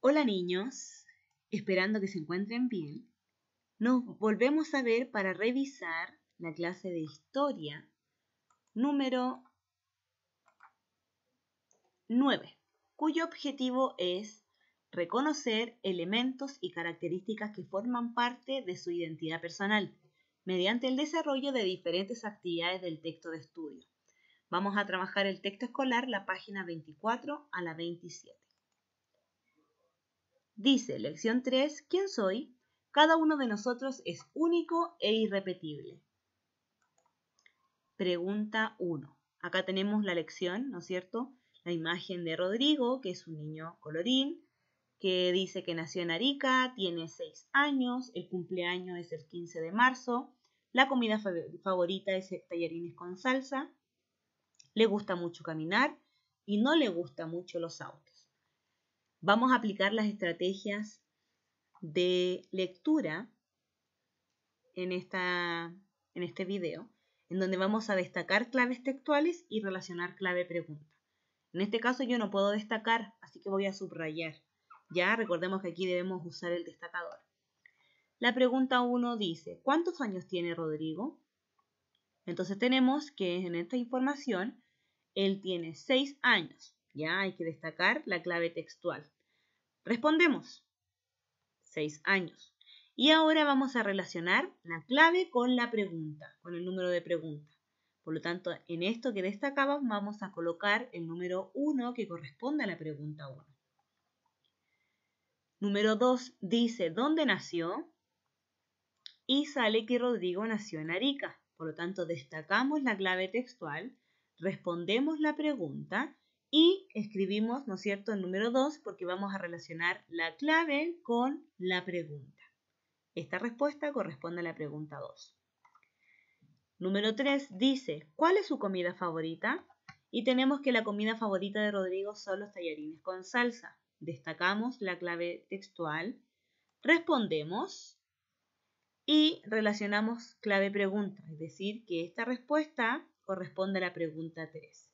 Hola niños, esperando que se encuentren bien. Nos volvemos a ver para revisar la clase de historia número 9, cuyo objetivo es reconocer elementos y características que forman parte de su identidad personal mediante el desarrollo de diferentes actividades del texto de estudio. Vamos a trabajar el texto escolar, la página 24 a la 27. Dice, lección 3, ¿quién soy? Cada uno de nosotros es único e irrepetible. Pregunta 1. Acá tenemos la lección, ¿no es cierto? La imagen de Rodrigo, que es un niño colorín, que dice que nació en Arica, tiene 6 años, el cumpleaños es el 15 de marzo, la comida favorita es tallarines con salsa, le gusta mucho caminar y no le gusta mucho los autos. Vamos a aplicar las estrategias de lectura en, esta, en este video, en donde vamos a destacar claves textuales y relacionar clave pregunta. En este caso yo no puedo destacar, así que voy a subrayar. Ya recordemos que aquí debemos usar el destacador. La pregunta 1 dice, ¿cuántos años tiene Rodrigo? Entonces tenemos que en esta información él tiene 6 años. Ya hay que destacar la clave textual. Respondemos. Seis años. Y ahora vamos a relacionar la clave con la pregunta, con el número de pregunta. Por lo tanto, en esto que destacamos vamos a colocar el número 1 que corresponde a la pregunta 1. Número 2 dice dónde nació y sale que Rodrigo nació en Arica. Por lo tanto, destacamos la clave textual, respondemos la pregunta y escribimos, ¿no es cierto?, el número 2 porque vamos a relacionar la clave con la pregunta. Esta respuesta corresponde a la pregunta 2. Número 3 dice, ¿cuál es su comida favorita? Y tenemos que la comida favorita de Rodrigo son los tallarines con salsa. Destacamos la clave textual, respondemos y relacionamos clave pregunta, es decir, que esta respuesta corresponde a la pregunta 3.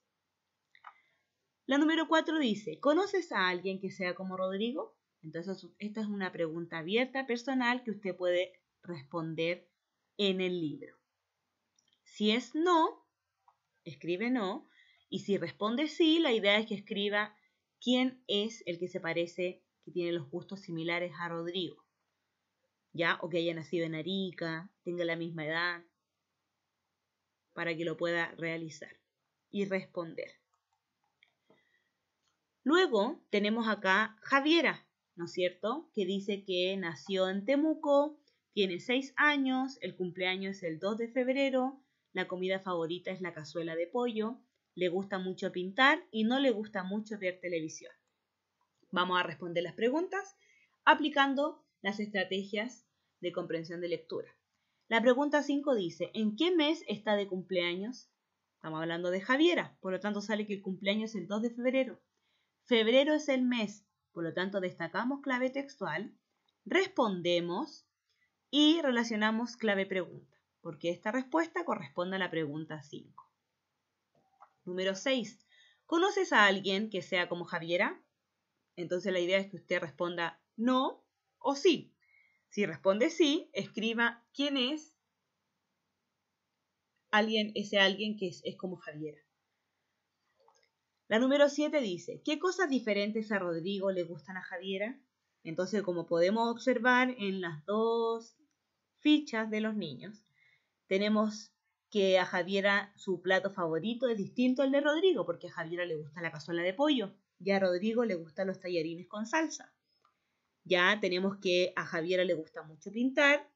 La número 4 dice, ¿conoces a alguien que sea como Rodrigo? Entonces, esta es una pregunta abierta personal que usted puede responder en el libro. Si es no, escribe no. Y si responde sí, la idea es que escriba quién es el que se parece, que tiene los gustos similares a Rodrigo. ¿Ya? O que haya nacido en Arica, tenga la misma edad, para que lo pueda realizar y responder. Luego tenemos acá Javiera, ¿no es cierto? Que dice que nació en Temuco, tiene 6 años, el cumpleaños es el 2 de febrero, la comida favorita es la cazuela de pollo, le gusta mucho pintar y no le gusta mucho ver televisión. Vamos a responder las preguntas aplicando las estrategias de comprensión de lectura. La pregunta 5 dice, ¿en qué mes está de cumpleaños? Estamos hablando de Javiera, por lo tanto sale que el cumpleaños es el 2 de febrero. Febrero es el mes, por lo tanto destacamos clave textual, respondemos y relacionamos clave pregunta, porque esta respuesta corresponde a la pregunta 5. Número 6. ¿Conoces a alguien que sea como Javiera? Entonces la idea es que usted responda no o sí. Si responde sí, escriba quién es alguien, ese alguien que es como Javiera. La número 7 dice, ¿qué cosas diferentes a Rodrigo le gustan a Javiera? Entonces, como podemos observar en las dos fichas de los niños, tenemos que a Javiera su plato favorito es distinto al de Rodrigo, porque a Javiera le gusta la cazuela de pollo y a Rodrigo le gustan los tallarines con salsa. Ya tenemos que a Javiera le gusta mucho pintar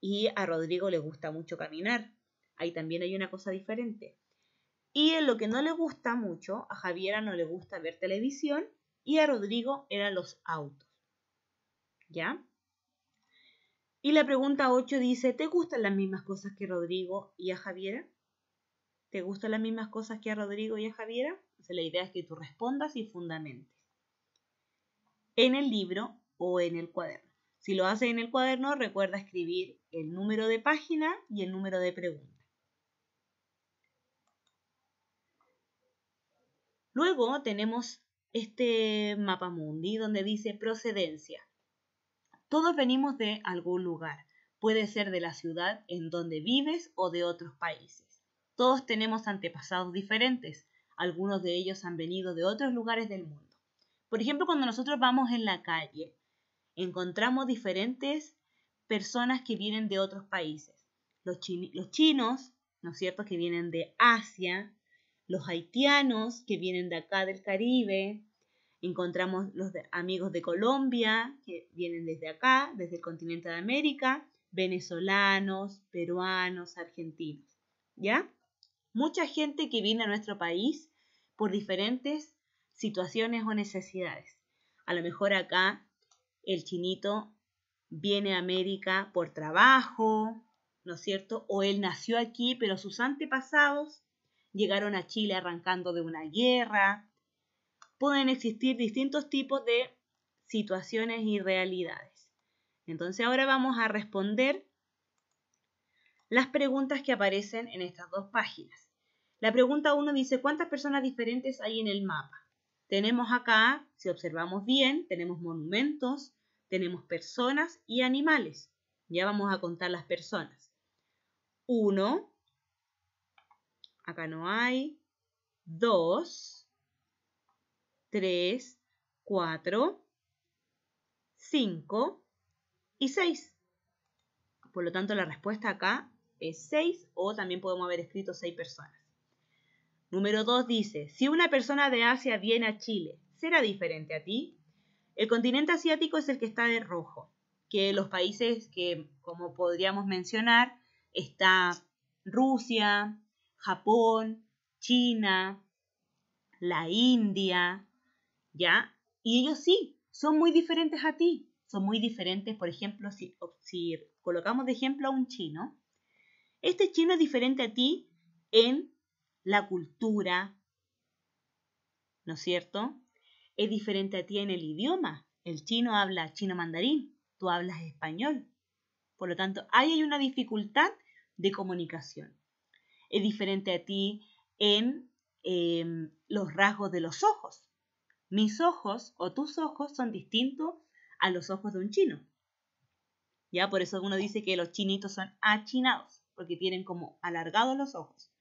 y a Rodrigo le gusta mucho caminar. Ahí también hay una cosa diferente. Y en lo que no le gusta mucho, a Javiera no le gusta ver televisión y a Rodrigo eran los autos. ¿Ya? Y la pregunta 8 dice, ¿te gustan las mismas cosas que Rodrigo y a Javiera? ¿Te gustan las mismas cosas que a Rodrigo y a Javiera? Entonces la idea es que tú respondas y fundamentes. En el libro o en el cuaderno. Si lo haces en el cuaderno, recuerda escribir el número de página y el número de pregunta. Luego tenemos este mapa mundi donde dice procedencia. Todos venimos de algún lugar. Puede ser de la ciudad en donde vives o de otros países. Todos tenemos antepasados diferentes. Algunos de ellos han venido de otros lugares del mundo. Por ejemplo, cuando nosotros vamos en la calle, encontramos diferentes personas que vienen de otros países. Los, los chinos, ¿no es cierto?, que vienen de Asia, los haitianos que vienen de acá del Caribe, encontramos los amigos de Colombia que vienen desde acá, desde el continente de América, venezolanos, peruanos, argentinos, ¿ya? Mucha gente que viene a nuestro país por diferentes situaciones o necesidades. A lo mejor acá el chinito viene a América por trabajo, ¿no es cierto? O él nació aquí, pero sus antepasados llegaron a Chile arrancando de una guerra. Pueden existir distintos tipos de situaciones y realidades. Entonces ahora vamos a responder las preguntas que aparecen en estas dos páginas. La pregunta 1 dice, ¿cuántas personas diferentes hay en el mapa? Tenemos acá, si observamos bien, tenemos monumentos, tenemos personas y animales. Ya vamos a contar las personas. 1, Acá no hay. 2, 3, 4, 5 y 6. Por lo tanto, la respuesta acá es 6 o también podemos haber escrito seis personas. Número 2 dice, si una persona de Asia viene a Chile, ¿será diferente a ti? El continente asiático es el que está de rojo, que los países que, como podríamos mencionar, está Rusia, Japón, China, la India, ¿ya? Y ellos sí, son muy diferentes a ti. Son muy diferentes, por ejemplo, si, colocamos de ejemplo a un chino, este chino es diferente a ti en la cultura, ¿no es cierto? Es diferente a ti en el idioma. El chino habla chino mandarín, tú hablas español. Por lo tanto, ahí hay una dificultad de comunicación es diferente a ti en em, los rasgos de los ojos. Mis ojos o tus ojos son distintos a los ojos de un chino. Ya por eso uno dice que los chinitos son achinados, porque tienen como alargados los ojos.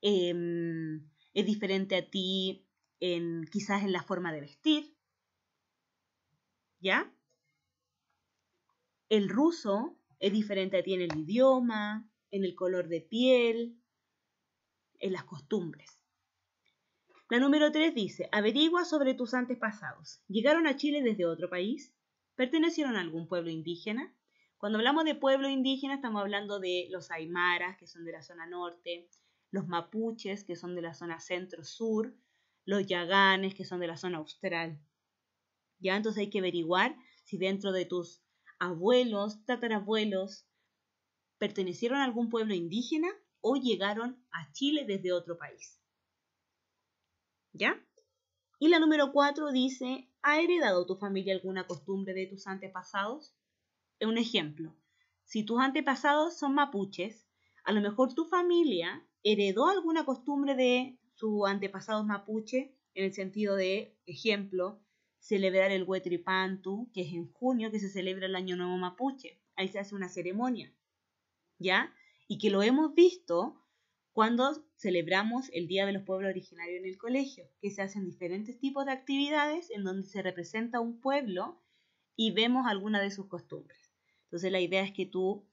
Em, es diferente a ti en quizás en la forma de vestir. ¿Ya? El ruso es diferente a ti en el idioma, en el color de piel, en las costumbres. La número 3 dice, averigua sobre tus antepasados. ¿Llegaron a Chile desde otro país? ¿Pertenecieron a algún pueblo indígena? Cuando hablamos de pueblo indígena estamos hablando de los aymaras, que son de la zona norte, los mapuches, que son de la zona centro-sur, los yaganes, que son de la zona austral. Ya entonces hay que averiguar si dentro de tus abuelos, tatarabuelos, pertenecieron a algún pueblo indígena o llegaron a Chile desde otro país. ¿Ya? Y la número 4 dice, ¿ha heredado tu familia alguna costumbre de tus antepasados? Un ejemplo, si tus antepasados son mapuches, a lo mejor tu familia heredó alguna costumbre de sus antepasados mapuche, en el sentido de, ejemplo, celebrar el Huetripantu, que es en junio que se celebra el Año Nuevo Mapuche. Ahí se hace una ceremonia. ¿ya? Y que lo hemos visto cuando celebramos el Día de los Pueblos Originarios en el colegio, que se hacen diferentes tipos de actividades en donde se representa un pueblo y vemos alguna de sus costumbres. Entonces la idea es que tú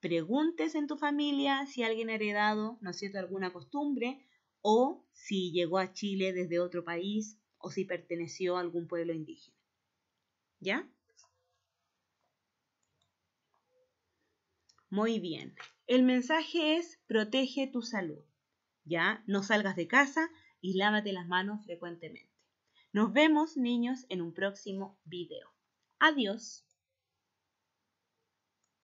preguntes en tu familia si alguien ha heredado, ¿no es cierto?, alguna costumbre o si llegó a Chile desde otro país o si perteneció a algún pueblo indígena. ¿Ya? Muy bien. El mensaje es protege tu salud. ¿Ya? No salgas de casa y lávate las manos frecuentemente. Nos vemos, niños, en un próximo video. Adiós.